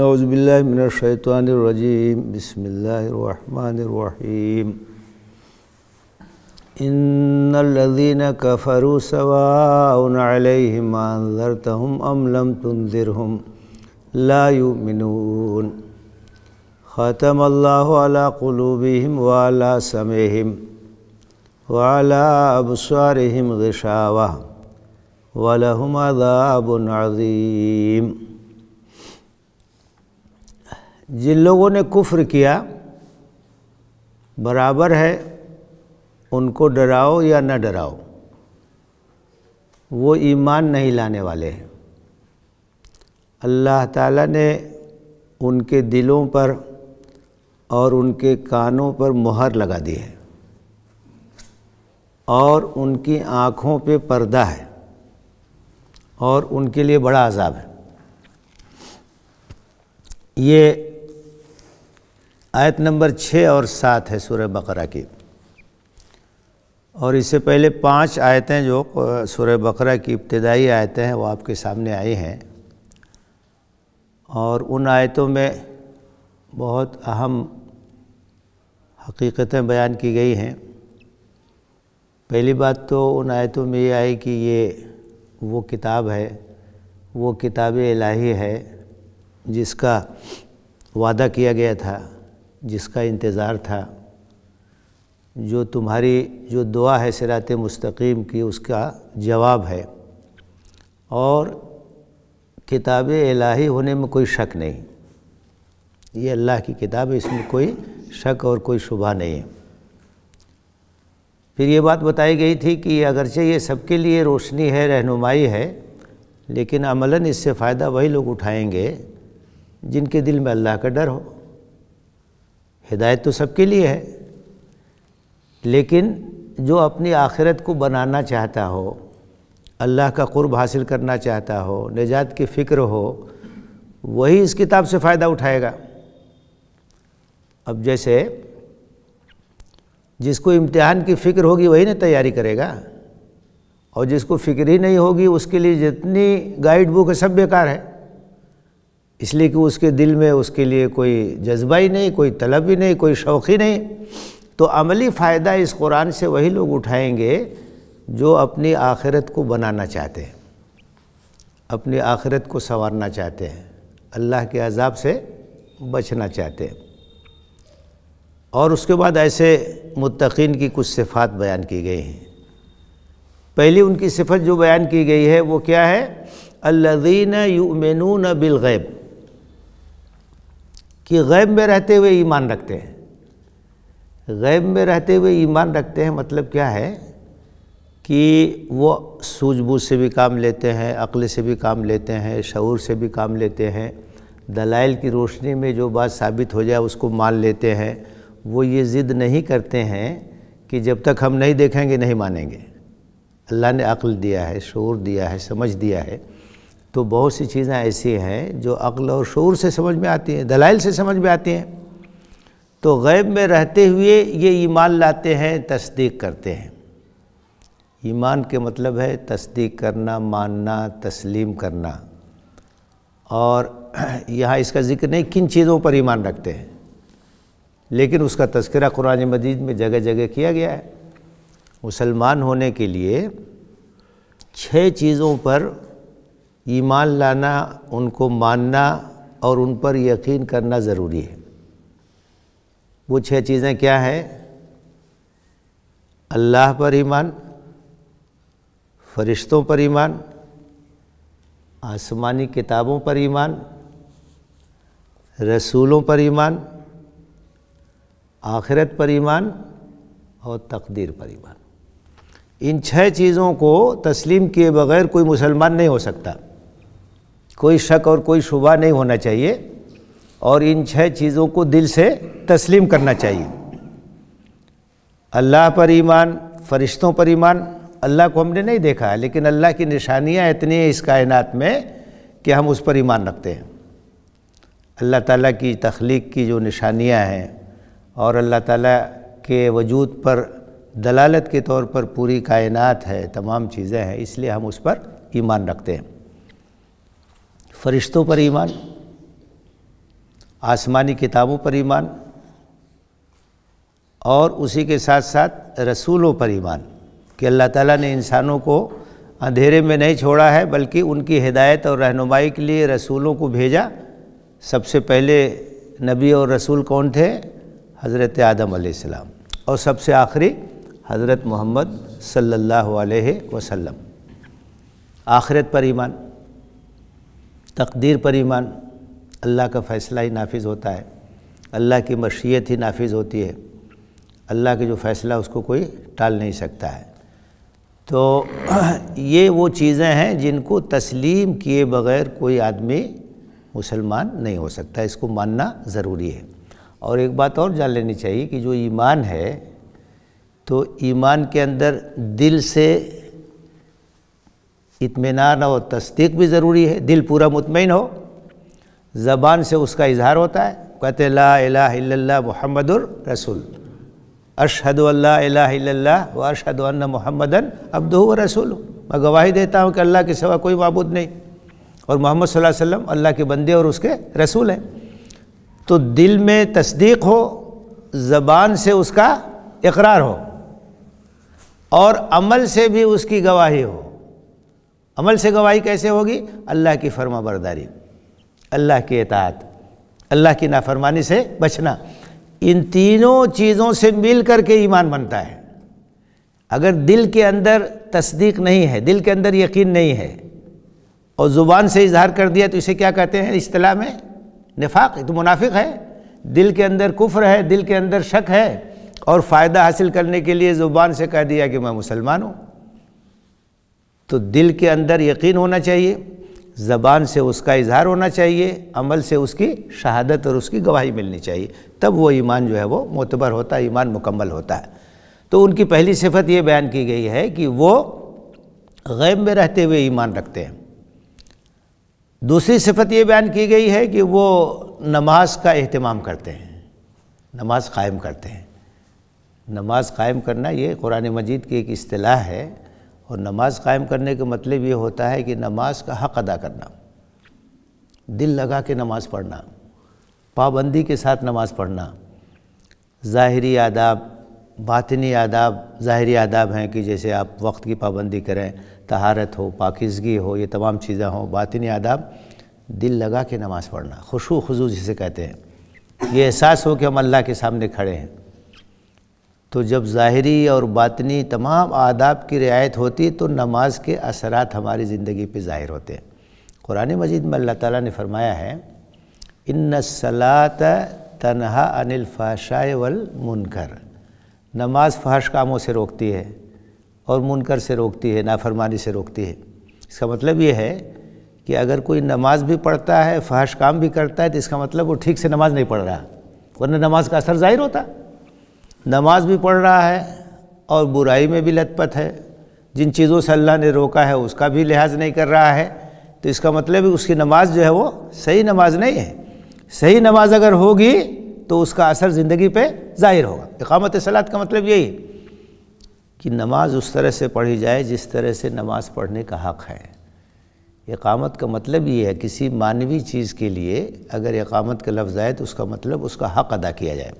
أعوذ بالله من الشيطان الرجيم بسم الله الرحمن الرحيم إن الذين كفروا سواء عليهم أنذرتهم أم لم تنذرهم لا يؤمنون ختم الله على قلوبهم وعلى سمعهم وعلى أبصارهم غشاوة ولهم عذاب عظيم जिन लोगों ने कुफ्र किया बराबर है उनको डराओ या न डराओ वो ईमान नहीं लाने वाले हैं अल्लाह ताला ने उनके दिलों पर और उनके कानों पर मुहर लगा दी है और उनकी आँखों पे पर्दा है और उनके लिए बड़ा अजाब है ये आयत नंबर छः और सात है सूर्य बकरा की और इससे पहले पांच आयतें जो सूर्य बकरा की इब्तदाई आयतें हैं वो आपके सामने आई हैं और उन आयतों में बहुत अहम हकीकतें बयान की गई हैं पहली बात तो उन आयतों में ये आई कि ये वो किताब है वो किताब इलाही है जिसका वादा किया गया था जिसका इंतज़ार था जो तुम्हारी जो दुआ है सिरात मुस्तकीम की उसका जवाब है और किताब इलाही होने में कोई शक नहीं ये अल्लाह की किताब है इसमें कोई शक और कोई शुबा नहीं है फिर ये बात बताई गई थी कि अगरचे ये सबके लिए रोशनी है रहनुमाई है लेकिन अमलन इससे फ़ायदा वही लोग उठाएंगे जिनके दिल में अल्लाह का डर हो हिदायत तो सबके लिए है लेकिन जो अपनी आखिरत को बनाना चाहता हो अल्लाह का क़ुरब हासिल करना चाहता हो निजात की फ़िक्र हो वही इस किताब से फ़ायदा उठाएगा अब जैसे जिसको इम्तिहान की फ़िक्र होगी वही ना तैयारी करेगा और जिसको फ़िक्र ही नहीं होगी उसके लिए जितनी गाइड बुक है सब बेकार है इसलिए कि उसके दिल में उसके लिए कोई जज्बा ही नहीं कोई तलब ही नहीं कोई शौक़ ही नहीं तो अमली फ़ायदा इस कुरान से वही लोग उठाएंगे जो अपनी आखिरत को बनाना चाहते हैं अपनी आखिरत को संवारना चाहते हैं अल्लाह के अजाब से बचना चाहते हैं और उसके बाद ऐसे मुतकीन की कुछ सिफात बयान की गई हैं पहली उनकी सिफत जो बयान की गई है वो क्या है अल्लादीन न बिलगैब कि गैब में रहते हुए ईमान रखते हैं गैब में रहते हुए ईमान रखते हैं मतलब क्या है कि वो सूझबूझ से भी काम लेते हैं अक्ल से भी काम लेते हैं शूर से भी काम लेते हैं दलाइल की रोशनी में जो बात साबित हो जाए उसको मान लेते हैं वो ये ज़िद नहीं करते हैं कि जब तक हम नहीं देखेंगे नहीं मानेंगे अल्लाह ने अक्ल दिया है शोर दिया है समझ दिया है तो बहुत सी चीज़ें ऐसी हैं जो अक्ल और शूर से समझ में आती हैं दलाइल से समझ में आती हैं तो गैब में रहते हुए ये ईमान लाते हैं तस्दीक करते हैं ईमान के मतलब है तस्दीक करना मानना तस्लीम करना और यहाँ इसका जिक्र नहीं किन चीज़ों पर ईमान रखते हैं लेकिन उसका तस्करा कुरान मजीद में जगह जगह किया गया है मुसलमान होने के लिए छः चीज़ों पर ईमान लाना उनको मानना और उन पर यकीन करना ज़रूरी है वो छह चीज़ें क्या हैं अल्लाह पर ईमान फरिश्तों पर ईमान आसमानी किताबों पर ईमान रसूलों पर ईमान आखिरत पर ईमान और तकदीर पर ईमान इन छह चीज़ों को तस्लीम किए बगैर कोई मुसलमान नहीं हो सकता कोई शक और कोई शुबा नहीं होना चाहिए और इन छह चीज़ों को दिल से तस्लीम करना चाहिए अल्लाह पर ईमान फरिश्तों पर ईमान अल्लाह को हमने नहीं देखा है लेकिन अल्लाह की निशानियाँ इतनी हैं इस कायनात में कि हम उस पर ईमान रखते हैं अल्लाह ताला की तख्लीक की जो निशानियाँ हैं और अल्लाह ताला के वजूद पर दलालत के तौर पर पूरी कायनात है तमाम चीज़ें हैं इसलिए हम उस पर ईमान रखते हैं फरिश्तों पर ईमान आसमानी किताबों पर ईमान और उसी के साथ साथ रसूलों पर ईमान कि अल्लाह ताला ने इंसानों को अंधेरे में नहीं छोड़ा है बल्कि उनकी हिदायत और रहनुमाई के लिए रसूलों को भेजा सबसे पहले नबी और रसूल कौन थे हज़रत आदम आसमाम और सबसे आखिरी हज़रत मोहम्मद सल्लल्लाहु अलैहि वसल्लम आखिरत पर ईमान तकदीर पर ईमान अल्लाह का फ़ैसला ही नाफिज होता है अल्लाह की मशीयत ही नाफिज होती है अल्लाह के जो फ़ैसला उसको कोई टाल नहीं सकता है तो ये वो चीज़ें हैं जिनको तस्लीम किए बगैर कोई आदमी मुसलमान नहीं हो सकता इसको मानना ज़रूरी है और एक बात और जान लेनी चाहिए कि जो ईमान है तो ईमान के अंदर दिल से इतमान और तस्दीक भी ज़रूरी है दिल पूरा मुतमिन हो ज़बान से उसका इजहार होता है कहते ला इला रसूल अरशद अल्ला व अरशद महमदन व रसूल मैं गवाही देता हूँ कि अल्लाह के सिवा कोई मबूद नहीं और मोहम्मद सल्लम अल्लाह के बंदे और उसके रसूल हैं तो दिल में तस्दीक हो ज़बान से उसका इकरार हो और अमल से भी उसकी गवाही हो अमल से गवाही कैसे होगी अल्लाह की फर्मा बरदारी अल्लाह की एतात अल्लाह की नाफरमानी से बचना इन तीनों चीज़ों से मिल कर के ईमान बनता है अगर दिल के अंदर तस्दीक नहीं है दिल के अंदर यकीन नहीं है और ज़ुबान से इजहार कर दिया तो इसे क्या कहते हैं अतलाह में नफाक तो मुनाफिक है दिल के अंदर कुफ्र है दिल के अंदर शक है और फ़ायदा हासिल करने के लिए ज़ुबान से कह दिया कि मैं मुसलमान हूँ तो दिल के अंदर यकीन होना चाहिए ज़बान से उसका इजहार होना चाहिए अमल से उसकी शहादत और उसकी गवाही मिलनी चाहिए तब वो ईमान जो है वो मोतबर होता है ईमान मुकम्मल होता है तो उनकी पहली सिफत ये बयान की गई है कि वो गैब में रहते हुए ईमान रखते हैं दूसरी सिफत ये बयान की गई है कि वो नमाज का अहतमाम करते हैं नमाज कायम करते हैं नमाज कायम करना ये कुरान मजीद की एक अतलाह है और नमाज कायम करने का मतलब ये होता है कि नमाज का हक़ अदा करना दिल लगा के नमाज़ पढ़ना पाबंदी के साथ नमाज़ पढ़ना ज़ाहरी आदाब बातनी आदाब ज़ाहरी आदाब हैं कि जैसे आप वक्त की पाबंदी करें तहारत हो पाकिजगी हो ये तमाम चीज़ें हों बातनी आदाब दिल लगा के नमाज़ पढ़ना खुशू खुजू जिसे कहते हैं ये एहसास हो कि हम अल्लाह के सामने खड़े हैं तो जब ज़ाहरी और बातनी तमाम आदाब की रियायत होती तो नमाज के असरात हमारी ज़िंदगी पे ज़ाहिर होते हैं कुरान मजीद में अल्लाह ताला ने फरमाया है इन सलात तनहा अनिल फाशाए वल मुनकर नमाज फहश कामों से रोकती है और मुनकर से रोकती है नाफरमानी से रोकती है इसका मतलब ये है कि अगर कोई नमाज भी पढ़ता है फहश काम भी करता है तो इसका मतलब वो ठीक से नमाज नहीं पढ़ रहा वरना नमाज का असर ज़ाहिर होता है नमाज भी पढ़ रहा है और बुराई में भी लतपत है जिन चीज़ों से अल्लाह ने रोका है उसका भी लिहाज नहीं कर रहा है तो इसका मतलब उसकी नमाज जो है वो सही नमाज नहीं है सही नमाज अगर होगी तो उसका असर ज़िंदगी पे ज़ाहिर होगा इकामत सलात का मतलब यही कि नमाज उस तरह से पढ़ी जाए जिस तरह से नमाज पढ़ने का हक़ है इकामत का मतलब ये है किसी मानवी चीज़ के लिए अगर इकामत का लफ्ज़ आए तो उसका मतलब उसका हक़ अदा किया जाए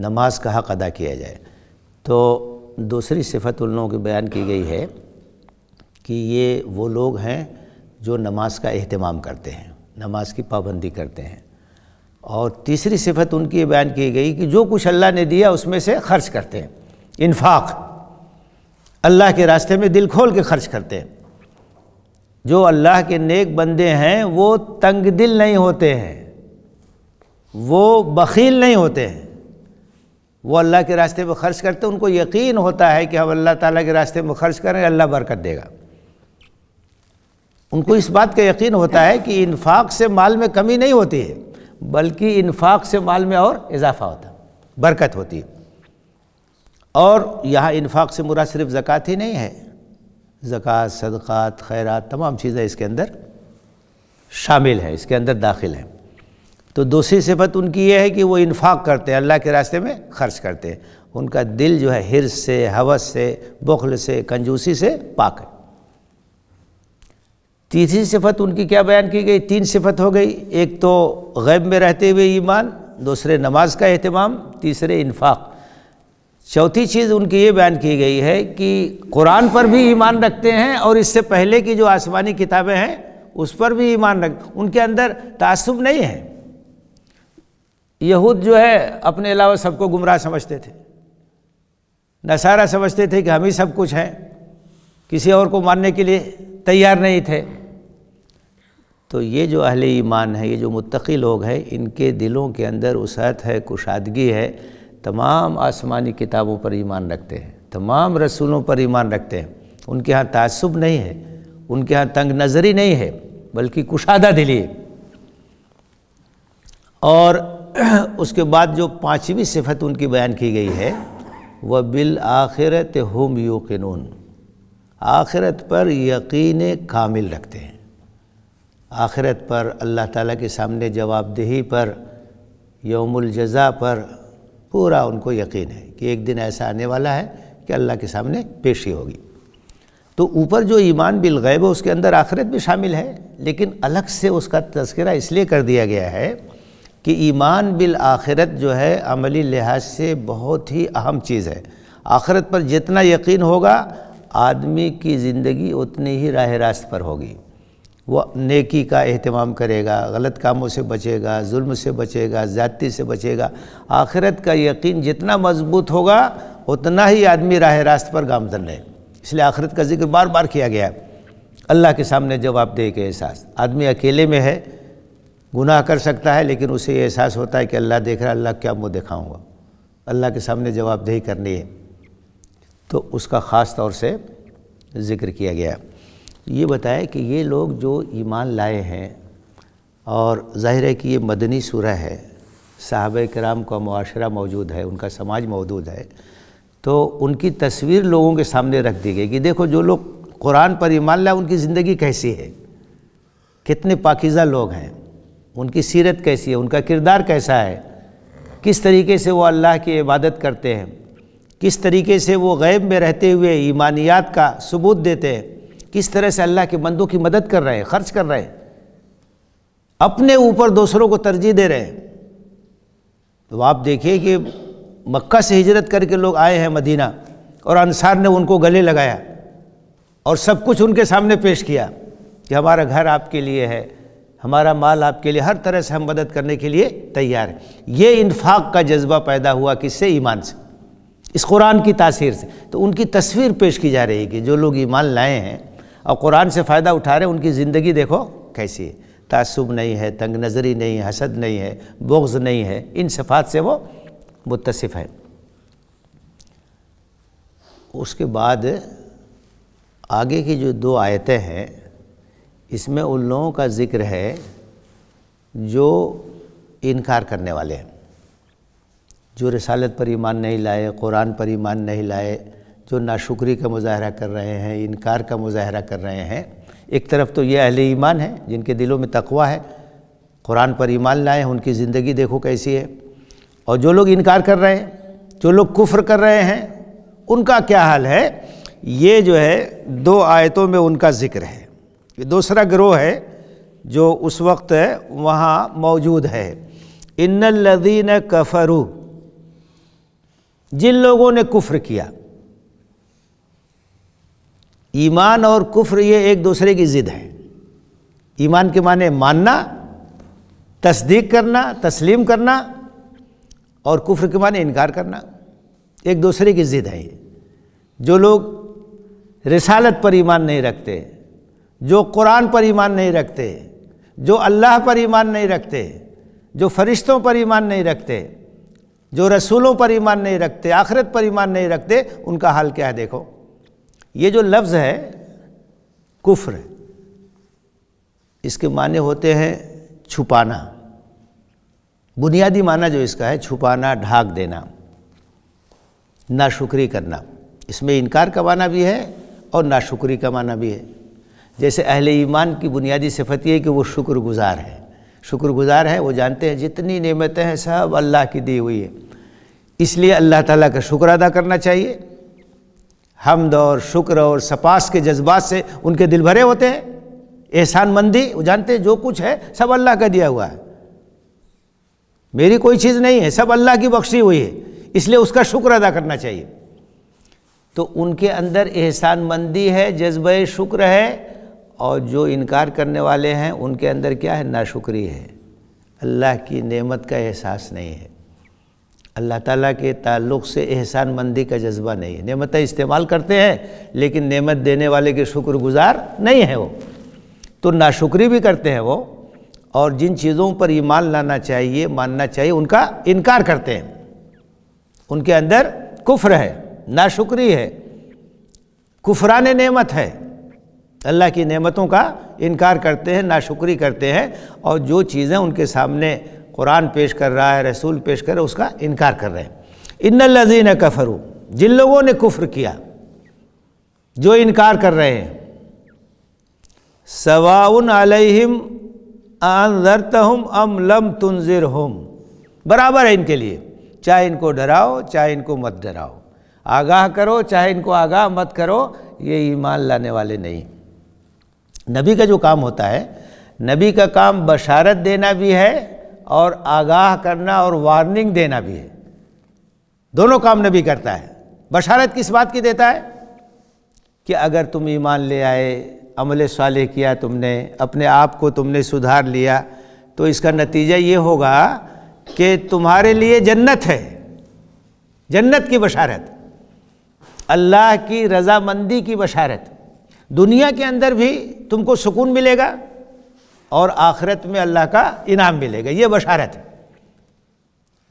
नमाज का हक़ अदा किया जाए तो दूसरी सिफत उन लोगों की बयान की गई है कि ये वो लोग हैं जो नमाज का अहतमाम करते हैं नमाज की पाबंदी करते हैं और तीसरी सिफत उनकी बयान की गई कि जो कुछ अल्लाह ने दिया उसमें से खर्च करते हैं इनफाक अल्लाह के रास्ते में दिल खोल के खर्च करते हैं जो अल्लाह के नेक बंदे हैं वो तंग दिल नहीं होते हैं वो बखील नहीं होते हैं वो अल्लाह के रास्ते में खर्च करते उनको यकीन होता है कि हम अल्लाह ताला के रास्ते में खर्च करें अल्लाह बरकत देगा उनको इस बात का यकीन होता है कि इन्फाक से माल में कमी नहीं होती है बल्कि इन्फाक से माल में और इजाफा होता बरकत होती है और यहाँ इन्फाक से मुरा सिर्फ ज़क़़त ही नहीं है ज़क़़त सदक़ात खैरात तमाम चीज़ें इसके अंदर शामिल हैं इसके अंदर दाखिल हैं तो दूसरी सिफत उनकी यह है कि वो इन्फाक करते हैं अल्लाह के रास्ते में खर्च करते हैं उनका दिल जो है हिर से हवस से बखल से कंजूसी से पाक है तीसरी सिफत उनकी क्या बयान की गई तीन सिफत हो गई एक तो गैब में रहते हुए ईमान दूसरे नमाज का अहतमाम तीसरे इन्फाक चौथी चीज़ उनकी ये बयान की गई है कि कुरान पर भी ईमान रखते हैं और इससे पहले की जो आसमानी किताबें हैं उस पर भी ईमान रख उनके अंदर तासुब नहीं है यहूद जो है अपने अलावा सबको गुमराह समझते थे नसारा समझते थे कि हम ही सब कुछ हैं किसी और को मानने के लिए तैयार नहीं थे तो ये जो अहले ईमान है ये जो मुतकी लोग हैं इनके दिलों के अंदर उसत है कुशादगी है तमाम आसमानी किताबों पर ईमान रखते हैं तमाम रसूलों पर ईमान रखते हैं उनके यहाँ तसब नहीं है उनके यहाँ तंग नज़री नहीं है बल्कि कुशादा दिली और उसके बाद जो पाँचवीं सिफत उनकी बयान की गई है वह बिल आखिरत हम यूकिन आखिरत पर यकीन कामिल रखते हैं आखिरत पर अल्लाह ताला के सामने जवाबदेही पर यौमुल जज़ा पर पूरा उनको यकीन है कि एक दिन ऐसा आने वाला है कि अल्लाह के सामने पेशी होगी तो ऊपर जो ईमान बिल गैब उसके अंदर आखिरत भी शामिल है लेकिन अलग से उसका तस्करा इसलिए कर दिया गया है कि ईमान बिल आखिरत जो है अमली लिहाज से बहुत ही अहम चीज़ है आखिरत पर जितना यकीन होगा आदमी की ज़िंदगी उतनी ही राह रास्त पर होगी वह नेकी का अहतमाम करेगा गलत कामों से बचेगा जुल्म से बचेगा ज़्यादती से बचेगा आखिरत का यकीन जितना मजबूत होगा उतना ही आदमी राह रास्त पर गामजन रहे इसलिए आखिरत का जिक्र बार बार किया गया है अल्लाह के सामने जवाब दे के एहसास आदमी अकेले में है गुनाह कर सकता है लेकिन उसे ये एहसास होता है कि अल्लाह देख रहा है अल्लाह क्या मुँह दिखाऊँगा अल्लाह के सामने जवाबदेही करनी है तो उसका ख़ास तौर से ज़िक्र किया गया ये बताया कि ये लोग जो ईमान लाए हैं और ज़ाहिर है कि ये मदनी सूरह है साहब कराम का माशरा मौजूद है उनका समाज मौजूद है तो उनकी तस्वीर लोगों के सामने रख दी गई कि देखो जो लोग कुरान पर ईमान लाए उनकी ज़िंदगी कैसी है कितने पाकिज़ा लोग हैं उनकी सीरत कैसी है उनका किरदार कैसा है किस तरीके से वो अल्लाह की इबादत करते हैं किस तरीके से वो गैब में रहते हुए ईमानियात का सबूत देते हैं किस तरह से अल्लाह के बंदों की मदद कर रहे हैं खर्च कर रहे हैं अपने ऊपर दूसरों को तरजीह दे रहे हैं तो आप देखिए कि मक्का से हिजरत करके लोग आए हैं मदीना और अनसार ने उनको गले लगाया और सब कुछ उनके सामने पेश किया कि हमारा घर आपके लिए है हमारा माल आपके लिए हर तरह से हम मदद करने के लिए तैयार है ये इनफाक का जज्बा पैदा हुआ किससे ईमान से इस कुरान की तासीर से तो उनकी तस्वीर पेश की जा रही है कि जो लोग ईमान लाए हैं और कुरान से फ़ायदा उठा रहे हैं उनकी ज़िंदगी देखो कैसी है तसब नहीं है तंग नज़री नहीं है हसद नहीं है बोग्ज़ नहीं है इन सफ़ात से वो मुतसिफ़ है उसके बाद आगे की जो दो आयतें हैं इसमें उन लोगों का जिक्र है जो इनकार करने वाले हैं जो रसालत पर ईमान नहीं लाए कुरान पर ईमान नहीं लाए जो नाशुक्री का मुजाहरा कर रहे हैं इनकार का मुजाहरा कर रहे हैं एक तरफ तो ये अहल ईमान है जिनके दिलों में तकवा है कुरान पर ईमान लाए उनकी ज़िंदगी देखो कैसी है और जो लोग इनकार कर रहे हैं जो लोग कुफ्र कर रहे हैं उनका क्या हाल है ये जो है दो आयतों में उनका ज़िक्र है ये दूसरा ग्रोह है जो उस वक्त वहाँ मौजूद है इन लदीन कफरू जिन लोगों ने कुफ्र किया ईमान और कुफ्र ये एक दूसरे की ज़िद है ईमान के माने मानना तस्दीक करना तस्लीम करना और कुफ्र के माने इनकार करना एक दूसरे की ज़िद है जो लोग रिसालत पर ईमान नहीं रखते जो कुरान पर ईमान नहीं रखते जो अल्लाह पर ईमान नहीं रखते जो फरिश्तों पर ईमान नहीं रखते जो रसूलों पर ईमान नहीं रखते आखिरत पर ईमान नहीं रखते उनका हाल क्या है देखो ये जो लफ्ज़ है कुफ्र इसके माने होते हैं छुपाना बुनियादी माना जो इसका है छुपाना ढाक देना नाशुक्री करना इसमें इनकार का माना भी है और नाशुक्री का माना भी है जैसे अहले ईमान की बुनियादी सिफत ये कि वो शुक्रगुजार है शुक्रगुजार है वो जानते हैं जितनी नियमतें हैं सब अल्लाह की दी हुई है इसलिए अल्लाह ताला का शुक्र अदा करना चाहिए हमद और शुक्र और सपास के जज्बात से उनके दिल भरे होते हैं एहसान मंदी वो जानते हैं जो कुछ है सब अल्लाह का दिया हुआ है मेरी कोई चीज़ नहीं है सब अल्लाह की बख्शी हुई है इसलिए उसका शुक्र अदा करना चाहिए तो उनके अंदर एहसान मंदी है जज्ब शुक्र है और जो इनकार करने वाले हैं उनके अंदर क्या है नाशुक्री है अल्लाह की नेमत का एहसास नहीं है अल्लाह ताला के ताल्लुक़ से एहसान मंदी का जज्बा नहीं है नेमतें इस्तेमाल करते हैं लेकिन नेमत देने वाले के शुक्रगुजार नहीं है वो तो नाशुक्री भी करते हैं वो और जिन चीज़ों पर ईमान लाना चाहिए मानना चाहिए उनका इनकार करते हैं उनके अंदर कुफ्र है नाशुक्री है कुफरान नेमत है अल्लाह की नेमतों का इनकार करते हैं नाशुक्री करते हैं और जो चीज़ें उनके सामने कुरान पेश कर रहा है रसूल पेश कर रहा है उसका इनकार कर रहे हैं इन लजीन कफरू जिन लोगों ने कुफ्र किया जो इनकार कर रहे हैं सवाउन अलैहिम हम अम लम तुंजर हम बराबर है इनके लिए चाहे इनको डराओ चाहे इनको मत डराओ आगाह करो चाहे इनको आगाह मत करो ये ईमान लाने वाले नहीं नबी का जो काम होता है नबी का काम बशारत देना भी है और आगाह करना और वार्निंग देना भी है दोनों काम नबी करता है बशारत किस बात की देता है कि अगर तुम ईमान ले आए अमल साल किया तुमने अपने आप को तुमने सुधार लिया तो इसका नतीजा ये होगा कि तुम्हारे लिए जन्नत है जन्नत की बशारत अल्लाह की रज़ामंदी की बशारत दुनिया के अंदर भी तुमको सुकून मिलेगा और आखिरत में अल्लाह का इनाम मिलेगा ये बशारत है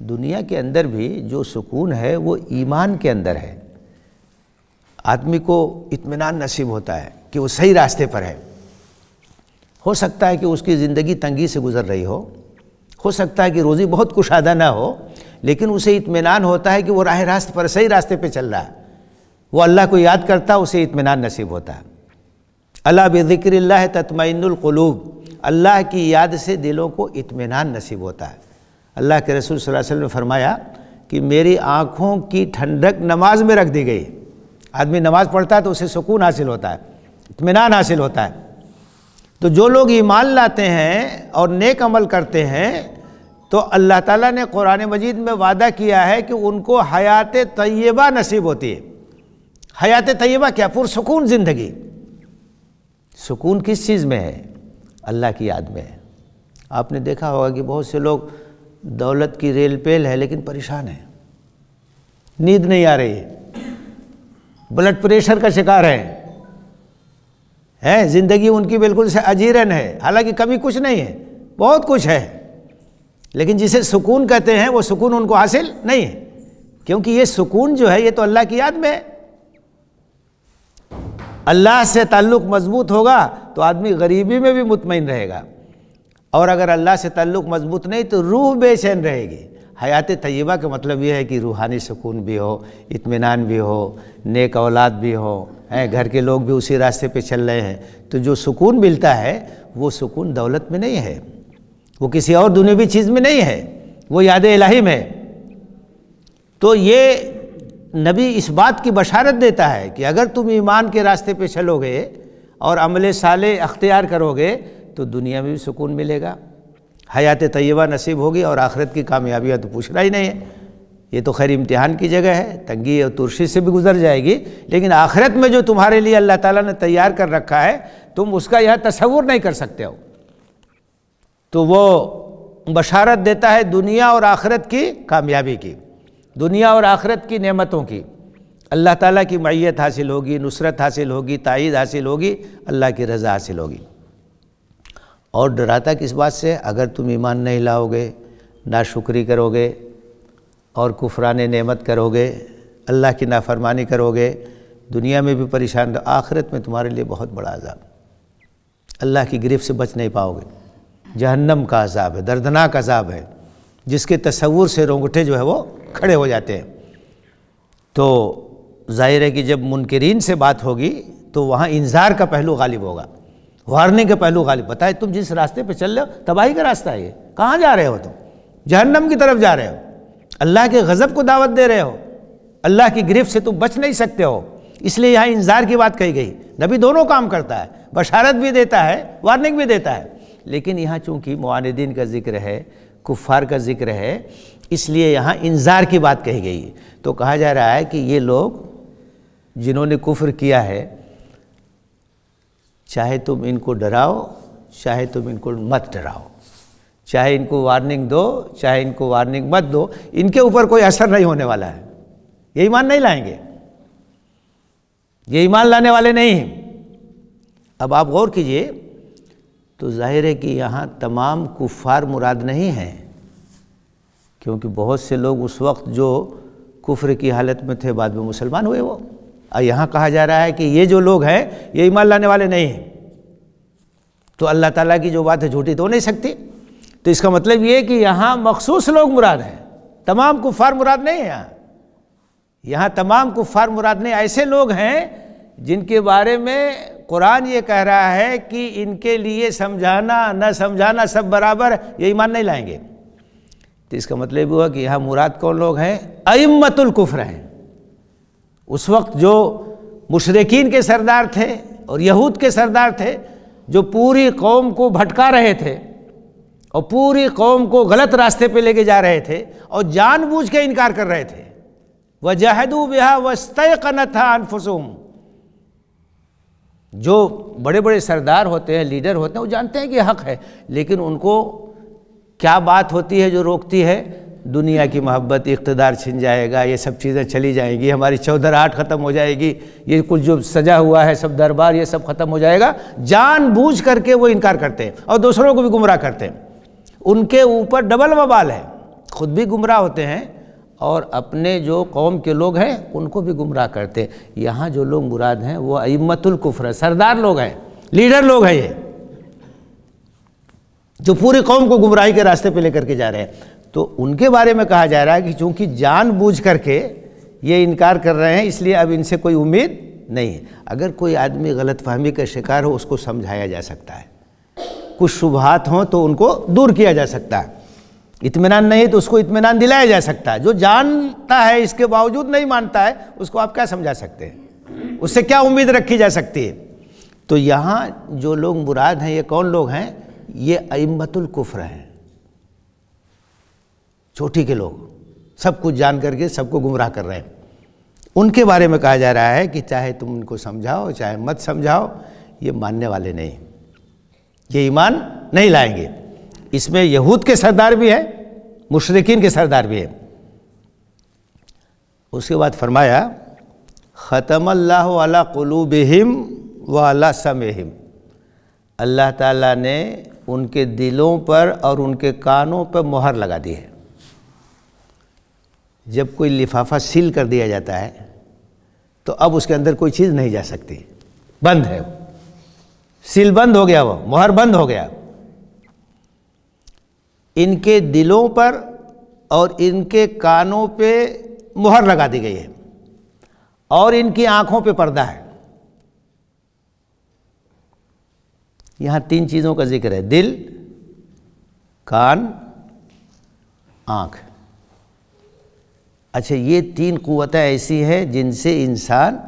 दुनिया के अंदर भी जो सुकून है वो ईमान के अंदर है आदमी को इत्मीनान नसीब होता है कि वो सही रास्ते पर है हो सकता है कि उसकी ज़िंदगी तंगी से गुज़र रही हो हो सकता है कि रोज़ी बहुत कुशादा ना हो लेकिन उसे इत्मीनान होता है कि वो राह रास्त पर सही रास्ते पर चल रहा है वो अल्लाह को याद करता उसे इत्मीनान नसीब होता है अला बिक्र तत्मिनकलूब अल्लाह की याद से दिलों को इतमान नसीब होता है अल्लाह के रसूल वसल्लम ने फरमाया कि मेरी आँखों की ठंडक नमाज में रख दी गई आदमी नमाज पढ़ता है तो उसे सुकून हासिल होता है इतमान हासिल होता है तो जो लोग ईमान लाते हैं और नेक अमल करते हैं तो अल्लाह ताला ने कुरान मजीद में वादा किया है कि उनको हयात तयबा नसीब होती है हयात तयबा क्या पुरसकून ज़िंदगी सुकून किस चीज़ में है अल्लाह की याद में है आपने देखा होगा कि बहुत से लोग दौलत की रेल पेल है लेकिन परेशान है नींद नहीं आ रही ब्लड प्रेशर का शिकार है है ज़िंदगी उनकी बिल्कुल से अजीरन है हालांकि कमी कुछ नहीं है बहुत कुछ है लेकिन जिसे सुकून कहते हैं वो सुकून उनको हासिल नहीं है क्योंकि ये सुकून जो है ये तो अल्लाह की याद में है अल्लाह से ताल्लुक़ मज़बूत होगा तो आदमी गरीबी में भी मुतमिन रहेगा और अगर अल्लाह से ताल्लुक़ मज़बूत नहीं तो रूह बेचैन रहेगी हयात तयबा का मतलब यह है कि रूहानी सुकून भी हो इतमान भी हो नेक औलाद भी हो हैं घर के लोग भी उसी रास्ते पे चल रहे हैं तो जो सुकून मिलता है वो सुकून दौलत में नहीं है वो किसी और दुनियावी चीज़ में नहीं है वो याद इलाही में तो ये नबी इस बात की बशारत देता है कि अगर तुम ईमान के रास्ते पे चलोगे और अमल साले अख्तियार करोगे तो दुनिया में भी सुकून मिलेगा हयात तयबा नसीब होगी और आखिरत की कामयाबियाँ तो पूछना ही नहीं है ये तो खैर इम्तहान की जगह है तंगी और तुरशी से भी गुजर जाएगी लेकिन आखिरत में जो तुम्हारे लिए अल्लाह ताला ने तैयार कर रखा है तुम उसका यह तस्वूर नहीं कर सकते हो तो वो बशारत देता है दुनिया और आखिरत की कामयाबी की दुनिया और आखरत की नेमतों की अल्लाह ताला की मैयत हासिल होगी नुसरत हासिल होगी तइद हासिल होगी अल्लाह की रज़ा हासिल होगी और डराता किस बात से अगर तुम ईमान नहीं लाओगे ना शुक्री करोगे और कुफरान नेमत करोगे अल्लाह की नाफरमानी करोगे दुनिया में भी परेशान रहो आखिरत में तुम्हारे लिए बहुत बड़ा अजाब अल्लाह की गिरफ्त से बच नहीं पाओगे जहन्नम का अजाब है दर्दनाक अजाब है जिसके तस्वूर से रोंगटे जो है वो खड़े हो जाते हैं तो जाहिर है कि जब मुनकरीन से बात होगी तो वहाँ इंजार का पहलू गालिब होगा वारने का पहलू गालिब बताए तुम जिस रास्ते पर चल रहे हो तबाही का रास्ता है ये कहाँ जा रहे हो तुम जहन्नम की तरफ जा रहे हो अल्लाह के गज़ब को दावत दे रहे हो अल्लाह की गिरफ्त से तुम बच नहीं सकते हो इसलिए यहाँ इंजार की बात कही गई नबी दोनों काम करता है बशारत भी देता है वार्निंग भी देता है लेकिन यहाँ चूँकि मानदीन का जिक्र है कुफ़ार का जिक्र है इसलिए यहाँ इंजार की बात कही गई है तो कहा जा रहा है कि ये लोग जिन्होंने कुफ्र किया है चाहे तुम इनको डराओ चाहे तुम इनको मत डराओ चाहे इनको वार्निंग दो चाहे इनको वार्निंग मत दो इनके ऊपर कोई असर नहीं होने वाला है ये ईमान नहीं लाएंगे ये ईमान लाने वाले नहीं हैं अब आप गौर कीजिए तो जाहिर है कि यहाँ तमाम कुफ़ार मुराद नहीं हैं क्योंकि बहुत से लोग उस वक्त जो कुफ्र की हालत में थे बाद में मुसलमान हुए वो और यहाँ कहा जा रहा है कि ये जो लोग हैं ये ईमान लाने वाले नहीं हैं तो अल्लाह ताला की जो बात है झूठी तो हो नहीं सकती तो इसका मतलब ये है कि यहाँ मखसूस लोग मुराद हैं तमाम कुफ़ार मुराद नहीं है यहाँ यहाँ तमाम कुफ़ार मुराद नहीं ऐसे लोग हैं जिनके बारे में कुरान ये कह रहा है कि इनके लिए समझाना न समझाना सब बराबर ये ईमान नहीं लाएंगे तो इसका मतलब हुआ कि यहाँ मुराद कौन लोग हैं अम्मतुल कुफ्र हैं उस वक्त जो मुशरकिन के सरदार थे और यहूद के सरदार थे जो पूरी कौम को भटका रहे थे और पूरी कौम को गलत रास्ते पे लेके जा रहे थे और जानबूझ के इनकार कर रहे थे वह जहदू बिहा वस्तः कन था अनफुसूम जो बड़े बड़े सरदार होते हैं लीडर होते हैं वो जानते हैं कि हक है लेकिन उनको क्या बात होती है जो रोकती है दुनिया की मोहब्बत इकतदार छिन जाएगा ये सब चीज़ें चली जाएंगी हमारी चौधराहट ख़त्म हो जाएगी ये कुछ जो सजा हुआ है सब दरबार ये सब ख़त्म हो जाएगा जानबूझ करके वो इनकार करते हैं और दूसरों को भी गुमराह करते हैं उनके ऊपर डबल मवाल है खुद भी गुमराह होते हैं और अपने जो कौम के लोग हैं उनको भी गुमराह करते यहाँ जो लोग मुराद हैं वो अमतुल कुफर है सरदार लोग हैं लीडर लोग हैं ये जो पूरी कौम को गुमराही के रास्ते पे लेकर के जा रहे हैं तो उनके बारे में कहा जा रहा है कि चूंकि जानबूझ करके ये इनकार कर रहे हैं इसलिए अब इनसे कोई उम्मीद नहीं है अगर कोई आदमी गलत फहमी का शिकार हो उसको समझाया जा सकता है कुछ शुभात हों तो उनको दूर किया जा सकता है इतमान नहीं तो उसको इतमान दिलाया जा सकता है जो जानता है इसके बावजूद नहीं मानता है उसको आप क्या समझा सकते हैं उससे क्या उम्मीद रखी जा सकती है तो यहाँ जो लोग मुराद हैं ये कौन लोग हैं ये अम्बतुल कुफ्र हैं छोटी के लोग सब कुछ जान करके सबको गुमराह कर रहे हैं उनके बारे में कहा जा रहा है कि चाहे तुम उनको समझाओ चाहे मत समझाओ ये मानने वाले नहीं ये ईमान नहीं लाएंगे इसमें यहूद के सरदार भी हैं मुशरकिन के सरदार भी हैं उसके बाद फरमाया अल्लाह वाला कलूबहिम वाला समहिम अल्लाह ताला ने उनके दिलों पर और उनके कानों पर मोहर लगा दी है जब कोई लिफाफा सील कर दिया जाता है तो अब उसके अंदर कोई चीज़ नहीं जा सकती बंद है सील बंद हो गया वो मोहर बंद हो गया इनके दिलों पर और इनके कानों पे मुहर लगा दी गई है और इनकी आँखों पे पर्दा है यहाँ तीन चीज़ों का जिक्र है दिल कान आँख अच्छा ये तीन क़वतें ऐसी हैं जिनसे इंसान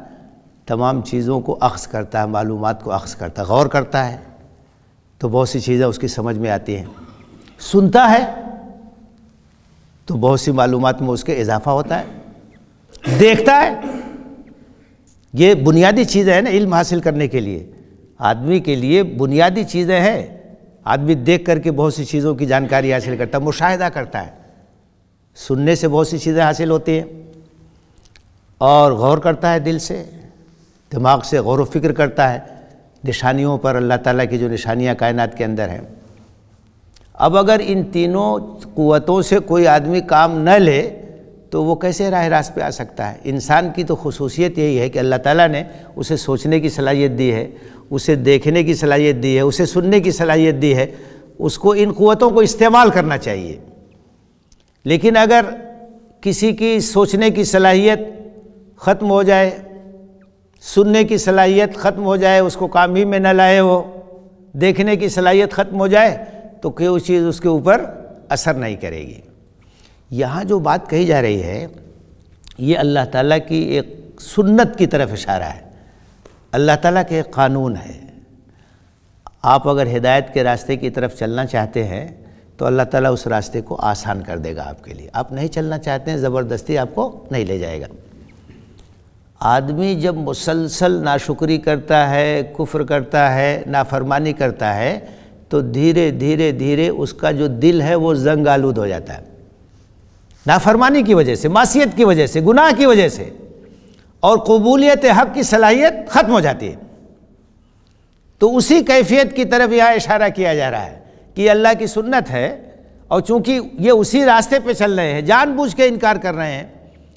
तमाम चीज़ों को अक्स करता है मालूम को अक्स करता है गौर करता है तो बहुत सी चीज़ें उसकी समझ में आती हैं सुनता है तो बहुत सी मालूम में उसके इजाफा होता है देखता है ये बुनियादी चीज़ें हैं ना इल्म हासिल करने के लिए आदमी के लिए बुनियादी चीज़ें हैं आदमी देख करके बहुत सी चीज़ों की जानकारी हासिल करता है मुशाहिदा करता है सुनने से बहुत सी चीज़ें हासिल होती हैं और गौर करता है दिल से दिमाग से गौर व फिक्र करता है निशानियों पर अल्लाह ताला की जो निशानियाँ कायनात के अंदर हैं अब अगर इन तीनों क़वतों से कोई आदमी काम न ले तो वो कैसे राह रास्त पे आ सकता है इंसान की तो खसूसियत यही है कि अल्लाह ताला ने उसे सोचने की सलाहियत दी है उसे देखने की सलाहियत दी है उसे सुनने की सलाहियत दी है उसको इन क़वतों को इस्तेमाल करना चाहिए लेकिन अगर किसी की सोचने की सलाहियत ख़त्म हो जाए सुनने की सलाहियत ख़त्म हो जाए उसको काम ही में न लाए वो देखने की सलाहियत ख़त्म हो जाए तो कोई चीज़ उसके ऊपर असर नहीं करेगी यहाँ जो बात कही जा रही है ये अल्लाह ताला की एक सुन्नत की तरफ इशारा है अल्लाह ताला के एक कानून है आप अगर हिदायत के रास्ते की तरफ चलना चाहते हैं तो अल्लाह ताला उस रास्ते को आसान कर देगा आपके लिए आप नहीं चलना चाहते हैं ज़बरदस्ती आपको नहीं ले जाएगा आदमी जब मुसलसल नाशुक्री करता है कुफ्र करता है नाफरमानी करता है तो धीरे धीरे धीरे उसका जो दिल है वो जंग आलूद हो जाता है नाफरमानी की वजह से मासीत की वजह से गुनाह की वजह से और कबूलियत हक की सलाहियत ख़त्म हो जाती है तो उसी कैफियत की तरफ यह इशारा किया जा रहा है कि अल्लाह की सुन्नत है और चूंकि ये उसी रास्ते पे चल रहे हैं जानबूझ के इनकार कर रहे हैं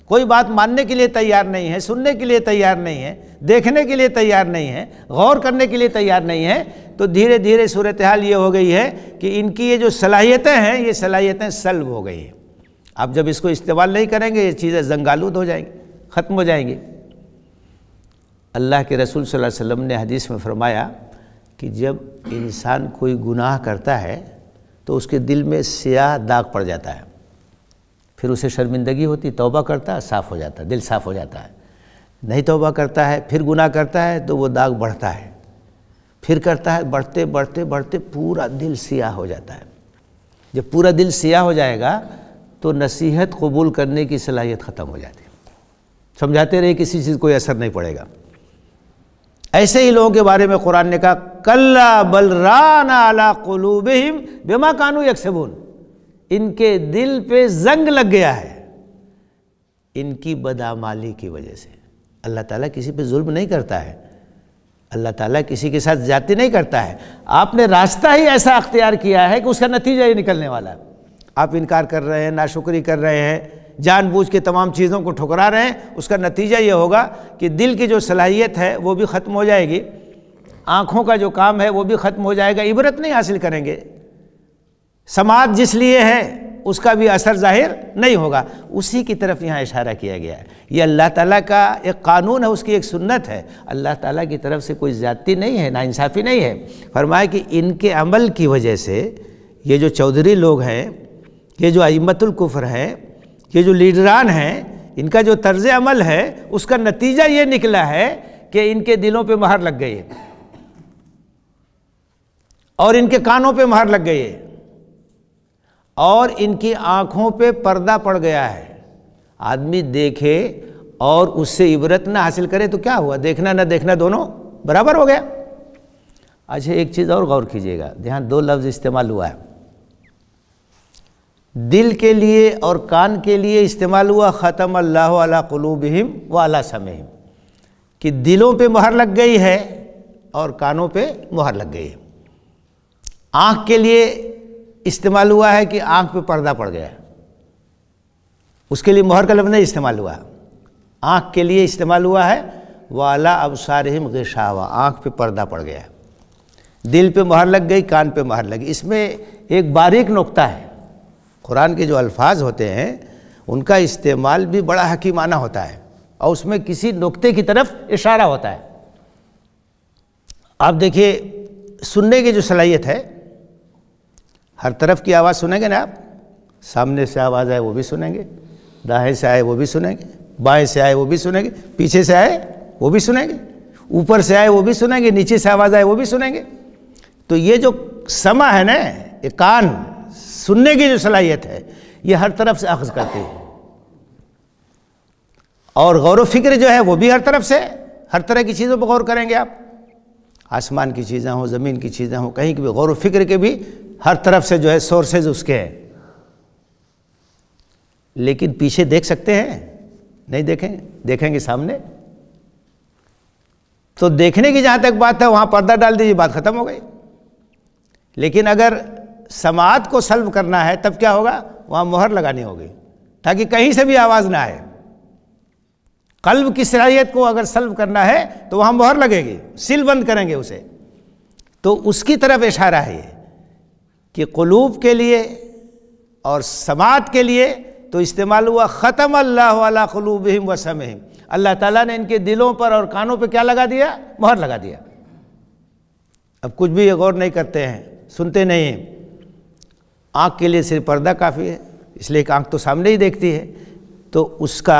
कोई बात मानने के लिए तैयार नहीं है सुनने के लिए तैयार नहीं है देखने के लिए तैयार नहीं है गौर करने के लिए तैयार नहीं है तो धीरे धीरे सूरत हाल ये हो गई है कि इनकी ये जो सलाहियतें हैं ये सलाहियतें सल्ब हो गई हैं आप जब इसको इस्तेमाल नहीं करेंगे ये चीज़ें जंगालूद हो जाएंगी ख़त्म हो जाएंगी अल्लाह के रसूल सल्लल्लाहु अलैहि वसल्लम ने हदीस में फरमाया कि जब इंसान कोई गुनाह करता है तो उसके दिल में स्याह दाग पड़ जाता है फिर उसे शर्मिंदगी होती तौबा करता है साफ़ हो जाता है दिल साफ़ हो जाता है नहीं तौबा करता है फिर गुनाह करता है तो वो दाग बढ़ता है फिर करता है बढ़ते बढ़ते बढ़ते पूरा दिल सियाह हो जाता है जब पूरा दिल सियाह हो जाएगा तो नसीहत कबूल करने की सलाहियत ख़त्म हो जाती है समझाते रहे किसी चीज़ कोई असर नहीं पड़ेगा ऐसे ही लोगों के बारे में कुरान ने कहा कल्ला बलराना अला कलूबहिम बेमा कानू यकसबून इनके दिल पे जंग लग गया है इनकी बदामाली की वजह से अल्लाह ताला किसी पे जुल्म नहीं करता है अल्लाह ताला किसी के साथ जाति नहीं करता है आपने रास्ता ही ऐसा अख्तियार किया है कि उसका नतीजा ही निकलने वाला है आप इनकार कर रहे हैं नाशुक्री कर रहे हैं जानबूझ के तमाम चीज़ों को ठुकरा रहे हैं उसका नतीजा ये होगा कि दिल की जो सलाहियत है वो भी ख़त्म हो जाएगी आँखों का जो काम है वो भी ख़त्म हो जाएगा इबरत नहीं हासिल करेंगे समाज जिस लिए है उसका भी असर जाहिर नहीं होगा उसी की तरफ यहाँ इशारा किया गया है ये अल्लाह ताला का एक कानून है उसकी एक सुन्नत है अल्लाह ताला की तरफ से कोई ज़्यादती नहीं है इंसाफ़ी नहीं है फरमाया कि इनके अमल की वजह से ये जो चौधरी लोग हैं ये जो अमतुल्कुफ़र हैं ये जो लीडरान हैं इनका जो तर्ज अमल है उसका नतीजा ये निकला है कि इनके दिलों पर महर लग गई है और इनके कानों पर महर लग गई है और इनकी आँखों पे पर्दा पड़ गया है आदमी देखे और उससे इबरत ना हासिल करे तो क्या हुआ देखना ना देखना दोनों बराबर हो गया अच्छा एक चीज़ और गौर कीजिएगा ध्यान दो लफ्ज़ इस्तेमाल हुआ है दिल के लिए और कान के लिए इस्तेमाल हुआ ख़त्म अल्लाह अला कलूबहिम व अला समहिम कि दिलों पे मुहर लग गई है और कानों पे मुहर लग गई है आँख के लिए इस्तेमाल हुआ है कि आंख पे पर्दा पड़ गया है उसके लिए मोहर का लफ्ज़ नहीं इस्तेमाल हुआ आंख के लिए इस्तेमाल हुआ है वाला अब सारहिम गशावा आँख पे पर्दा पड़ गया दिल पे मोहर लग गई कान पे मोहर लगी इसमें एक बारीक नुकता है कुरान के जो अल्फाज होते हैं उनका इस्तेमाल भी बड़ा हकीमाना होता है और उसमें किसी नुकते की तरफ इशारा होता है आप देखिए सुनने की जो सलाहियत है हर तरफ की आवाज़ सुनेंगे ना आप सामने से आवाज़ आए वो भी सुनेंगे दाएं से आए वो भी सुनेंगे बाएं से आए वो भी सुनेंगे पीछे से आए वो भी सुनेंगे ऊपर से आए वो भी सुनेंगे नीचे से आवाज़ आए वो भी सुनेंगे तो ये जो समा है ना ये कान सुनने की जो सलाहियत है ये हर तरफ से अखज़ करती है और गौर फिक्र जो है वो भी हर तरफ से हर तरह की चीज़ों पर गौर करेंगे आप आसमान की चीज़ें हों ज़मीन की चीज़ें हों कहीं की भी गौर फिक्र के भी हर तरफ से जो है सोर्सेज उसके हैं लेकिन पीछे देख सकते हैं नहीं देखें देखेंगे सामने तो देखने की जहां तक बात है वहां पर्दा डाल दीजिए बात खत्म हो गई लेकिन अगर समाज को सल्व करना है तब क्या होगा वहां मोहर लगानी होगी ताकि कहीं से भी आवाज़ ना आए कल्ब की सलाहियत को अगर सल्व करना है तो वहाँ मोहर लगेगी सिल बंद करेंगे उसे तो उसकी तरफ इशारा है ये कि क़लूब के लिए और समात के लिए तो इस्तेमाल हुआ ख़त्म अल्लाह वाला हिम व हिम अल्लाह ताला ने इनके दिलों पर और कानों पे क्या लगा दिया मोहर लगा दिया अब कुछ भी ये गौर नहीं करते हैं सुनते नहीं हैं आँख के लिए सिर्फ पर्दा काफ़ी है इसलिए एक आँख तो सामने ही देखती है तो उसका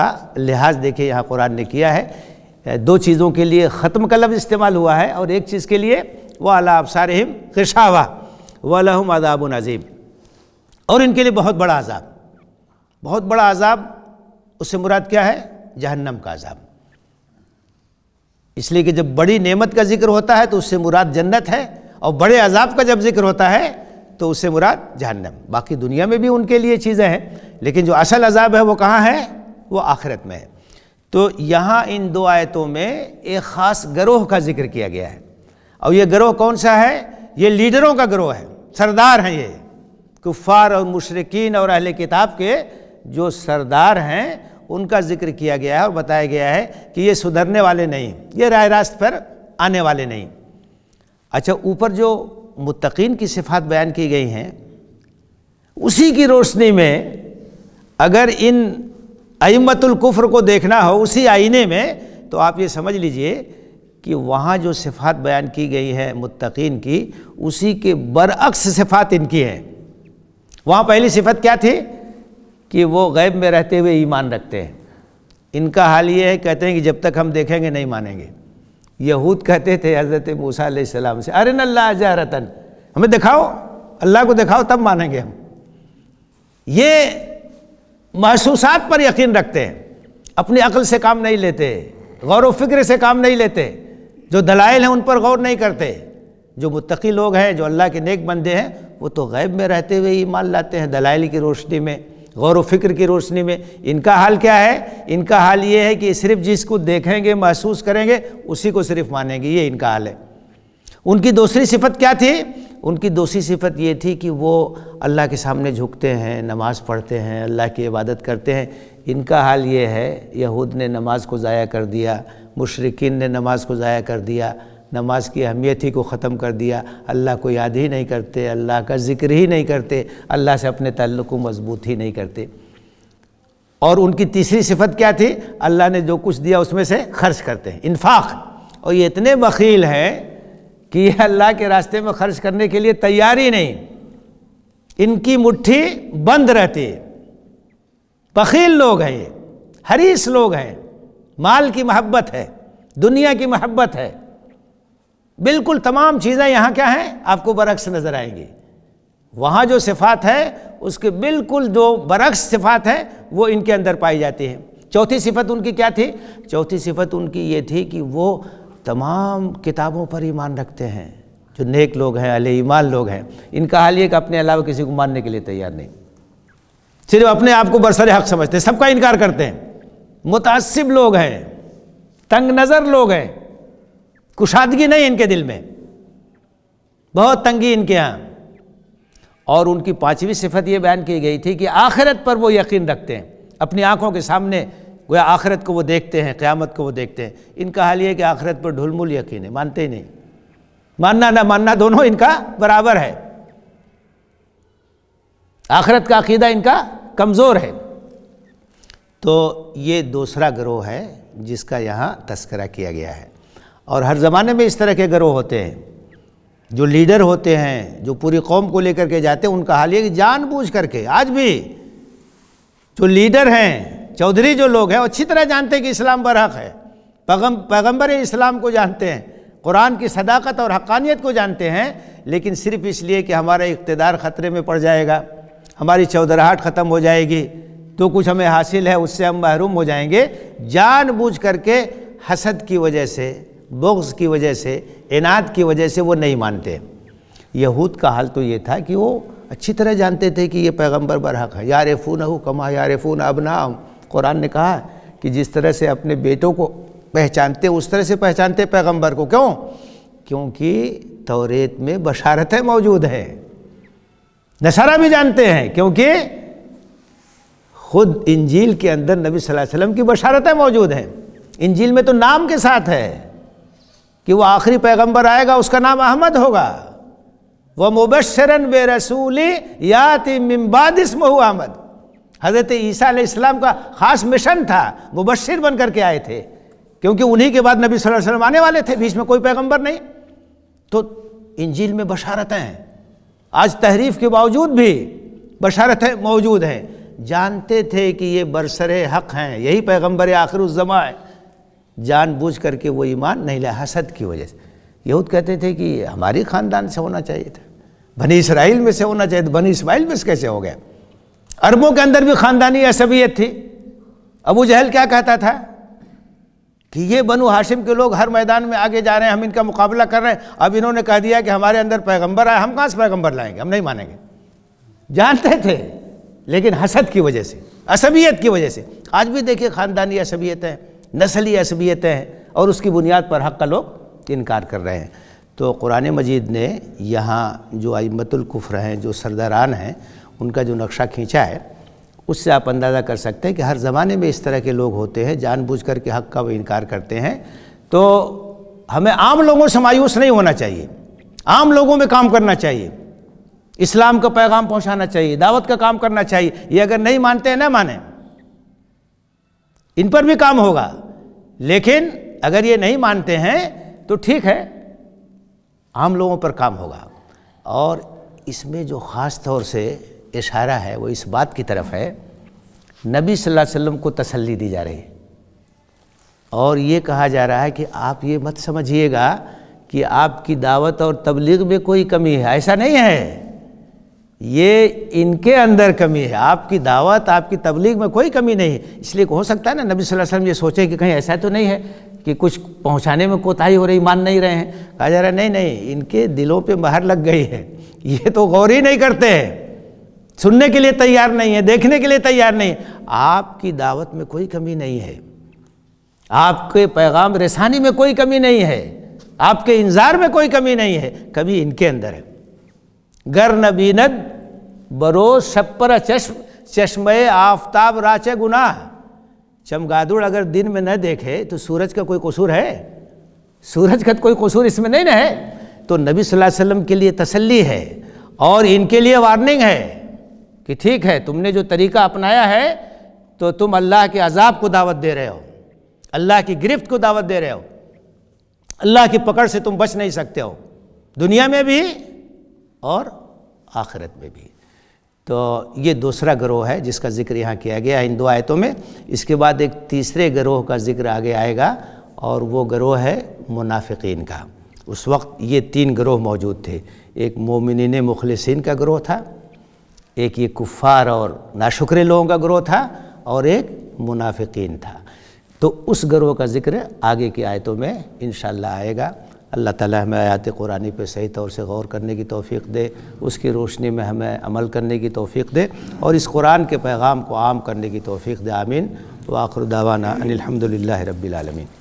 लिहाज देखिए यहाँ कुरान ने किया है दो चीज़ों के लिए ख़त्म का लफ्ज़ इस्तेमाल हुआ है और एक चीज़ के लिए वह अला अबसार हिम खिशावा वलहम अदाब नज़ीब और इनके लिए बहुत बड़ा अजाब बहुत बड़ा अजाब उससे मुराद क्या है जहन्नम का अजाब इसलिए कि जब बड़ी नेमत का जिक्र होता है तो उससे मुराद जन्नत है और बड़े अजाब का जब जिक्र होता है तो उससे मुराद जहन्नम बाकी दुनिया में भी उनके लिए चीज़ें हैं लेकिन जो असल अजाब है वो कहाँ है वो आखिरत में है तो यहाँ इन दो आयतों में एक ख़ास गरोह का जिक्र किया गया है और ये गरोह कौन सा है ये लीडरों का ग्रोह है सरदार हैं ये कुफ़ार और मुशरकिन और अहल किताब के जो सरदार हैं उनका जिक्र किया गया है और बताया गया है कि ये सुधरने वाले नहीं ये राय रास्त पर आने वाले नहीं अच्छा ऊपर जो मुतकीन की सिफात बयान की गई हैं उसी की रोशनी में अगर इन अमतुल्कुफ़्र को देखना हो उसी आईने में तो आप ये समझ लीजिए कि वहाँ जो सिफात बयान की गई है मुतकीन की उसी के बरअक्स सिफात इनकी है वहाँ पहली सिफत क्या थी कि वो गैब में रहते हुए ईमान रखते हैं इनका हाल ये है कहते हैं कि जब तक हम देखेंगे नहीं मानेंगे यहूद कहते थे हज़रत मूसा सलाम से अरे नल्ला जहरतन हमें दिखाओ अल्लाह को दिखाओ तब मानेंगे हम ये महसूसात पर यकीन रखते हैं अपनी अकल से काम नहीं लेते गौर व फिक्र से काम नहीं लेते जो दलाइल हैं उन पर गौर नहीं करते जो मुतकी लोग हैं जो अल्लाह के नेक बंदे हैं वो तो गैब में रहते हुए ईमान लाते हैं दलाइल की रोशनी में गौर फिक्र की रोशनी में इनका हाल क्या है इनका हाल ये है कि सिर्फ जिसको देखेंगे महसूस करेंगे उसी को सिर्फ मानेंगे ये इनका हाल है उनकी दूसरी सिफत क्या थी उनकी दूसरी सिफत ये थी कि वो अल्लाह के सामने झुकते हैं नमाज़ पढ़ते हैं अल्लाह की इबादत करते हैं इनका हाल ये है यहूद ने नमाज को ज़ाया कर दिया मुशरकिन ने नमाज को ज़ाया कर दिया नमाज की अहमियत ही को ख़त्म कर दिया अल्लाह को याद ही नहीं करते अल्लाह का ज़िक्र ही नहीं करते अल्लाह से अपने तल्ल को मजबूत ही नहीं करते और उनकी तीसरी सिफत क्या थी अल्लाह ने जो कुछ दिया उसमें से खर्च करते हैं इनफाक़ और ये इतने वकील हैं कि ये अल्लाह के रास्ते में खर्च करने के लिए तैयार ही नहीं इनकी मुट्ठी बंद रहती है वकील लोग हैं ये हरीस लोग हैं माल की महब्बत है दुनिया की महब्बत है बिल्कुल तमाम चीज़ें यहाँ क्या हैं आपको बरक्स नज़र आएंगी वहाँ जो सिफात है उसके बिल्कुल जो बरक्स सिफात है वो इनके अंदर पाई जाती है चौथी सिफत उनकी क्या थी चौथी सिफत उनकी ये थी कि वो तमाम किताबों पर ईमान रखते हैं जो नेक लोग हैं अले ईमान लोग हैं इनका हाल ये कि अपने अलावा किसी को मानने के लिए तैयार नहीं सिर्फ अपने आप को बरसर हक समझते हैं सबका इनकार करते हैं मुतासिब लोग हैं तंग नज़र लोग हैं कुशादगी नहीं इनके दिल में बहुत तंगी इनके यहाँ और उनकी पाँचवीं सिफत ये बयान की गई थी कि आखिरत पर वो यकीन रखते हैं अपनी आँखों के सामने गोया आखिरत को वो देखते हैं क़्यामत को वो देखते हैं इनका हाल ये कि आखिरत पर ढुलमुल यकीन है मानते ही नहीं मानना ना मानना दोनों इनका बराबर है आखिरत का अकीदा इनका कमज़ोर है तो ये दूसरा ग्रोह है जिसका यहाँ तस्करा किया गया है और हर ज़माने में इस तरह के ग्रोह होते हैं जो लीडर होते हैं जो पूरी कौम को लेकर के जाते हैं उनका हाल ये कि जानबूझ करके आज भी जो लीडर हैं चौधरी जो लोग हैं वो अच्छी तरह जानते हैं कि इस्लाम बरहक है पैगम पैगम्बर इस्लाम को जानते हैं कुरान की सदाकत और हकानियत को जानते हैं लेकिन सिर्फ इसलिए कि हमारा इकतदार ख़तरे में पड़ जाएगा हमारी चौधराहट ख़त्म हो जाएगी तो कुछ हमें हासिल है उससे हम महरूम हो जाएंगे जानबूझ करके हसद की वजह से बोक्स की वजह से इनाद की वजह से वो नहीं मानते यहूद का हाल तो ये था कि वो अच्छी तरह जानते थे कि ये पैगंबर बरहक है यार फ़ून हो कमा यार फ़ून अबना कुरान ने कहा कि जिस तरह से अपने बेटों को पहचानते उस तरह से पहचानते पैगंबर को क्यों क्योंकि तौरेत में बशारतें मौजूद हैं नशारा भी जानते हैं क्योंकि खुद इंजील के अंदर नबी सल्लल्लाहु अलैहि वसल्लम की बशारतें मौजूद हैं इंजील में तो नाम के साथ है कि वो आखिरी पैगंबर आएगा उसका नाम अहमद होगा वह मुबशरन बे रसूली याति मिम्बादिस अहमद हज़रत ईसा इस्लाम का ख़ास मिशन था मुबशर बन करके आए थे क्योंकि उन्हीं के बाद नबी सल्लल्लाहु अलैहि वसल्लम आने वाले थे बीच में कोई पैगंबर नहीं तो इंजील में बशारतें हैं आज तहरीफ के बावजूद भी बशारतें मौजूद हैं जानते थे कि ये बरसर हक़ हैं यही पैगम्बर आखिर उस जमा है जानबूझ करके वो ईमान नहीं लाया हसद की वजह से यहूद कहते थे कि हमारे ख़ानदान से होना चाहिए था बनी इसराइल में से होना चाहिए बनी इसमाइल में से कैसे हो गया अरबों के अंदर भी ख़ानदानी असबियत थी अबू जहल क्या कहता था कि ये बनु हाशिम के लोग हर मैदान में आगे जा रहे हैं हम इनका मुकाबला कर रहे हैं अब इन्होंने कह दिया कि हमारे अंदर पैगंबर आए हम कहाँ से पैगंबर लाएंगे हम नहीं मानेंगे जानते थे लेकिन हसद की वजह से असबियत की वजह से आज भी देखिए ख़ानदानी असबियतें नस्ली असबियतें हैं और उसकी बुनियाद पर हक़ का लोग इनकार कर रहे हैं तो कुरान मजीद ने यहाँ जो आइमतुल्कुफ़्र हैं जो सरदारान हैं उनका जो नक्शा खींचा है उससे आप अंदाज़ा कर सकते हैं कि हर ज़माने में इस तरह के लोग होते हैं जानबूझ कर के हक़ का वो इनकार करते हैं तो हमें आम लोगों से मायूस नहीं होना चाहिए आम लोगों में काम करना चाहिए इस्लाम का पैगाम पहुंचाना चाहिए दावत का काम करना चाहिए ये अगर नहीं मानते हैं ना माने इन पर भी काम होगा लेकिन अगर ये नहीं मानते हैं तो ठीक है आम लोगों पर काम होगा और इसमें जो ख़ास तौर से इशारा है वो इस बात की तरफ है नबी सल्लल्लाहु अलैहि वसल्लम को तसल्ली दी जा रही है और ये कहा जा रहा है कि आप ये मत समझिएगा कि आपकी दावत और तबलीग में कोई कमी है ऐसा नहीं है ये इनके अंदर कमी है आपकी दावत आपकी तबलीग में कोई कमी नहीं है इसलिए हो सकता है ना नबी सल्लल्लाहु अलैहि वसल्लम ये सोचे कि कहीं ऐसा तो नहीं है कि कुछ पहुंचाने में कोताही हो रही मान नहीं रहे हैं कहा जा रहा है नहीं नहीं इनके दिलों पे बाहर लग गई है ये तो गौर ही नहीं करते हैं सुनने के लिए तैयार नहीं है देखने के लिए तैयार नहीं आपकी दावत में कोई कमी नहीं है आपके पैगाम रसानी में कोई कमी नहीं है आपके इंतज़ार में कोई कमी नहीं है कमी इनके अंदर है गर नबीनद बरोज शप्पर चश्म चश्मे आफ्ताब राचे गुनाह चमगादड़ अगर दिन में न देखे तो सूरज का कोई कसूर है सूरज का तो कोई कसूर इसमें नहीं ना है तो नबी सल्लल्लाहु अलैहि वसल्लम के लिए तसल्ली है और इनके लिए वार्निंग है कि ठीक है तुमने जो तरीका अपनाया है तो तुम अल्लाह के अजाब को दावत दे रहे हो अल्लाह की गिरफ्त को दावत दे रहे हो अल्लाह की पकड़ से तुम बच नहीं सकते हो दुनिया में भी और आखिरत में भी तो ये दूसरा ग्रोह है जिसका जिक्र यहाँ किया गया इन दो आयतों में इसके बाद एक तीसरे ग्रोह का जिक्र आगे आएगा और वो ग्रोह है मुनाफिकीन का उस वक्त ये तीन ग्रोह मौजूद थे एक मोमिन मुखलसिन का ग्रोह था एक ये कुफ़ार और नाशुक्रे लोगों का ग्रोह था और एक मुनाफिकीन था तो उस ग्रोह का जिक्र आगे की आयतों में इन आएगा अल्लाह ताला हमें आयत कुरानी पे सही तौर से गौर करने की तौफीक दे उसकी रोशनी में हमें अमल करने की तौफीक दे और इस कुरान के पैगाम को आम करने की तौफीक दे आमीन वाखर दावाना अनिलहमदिल्ला रबीआलमीन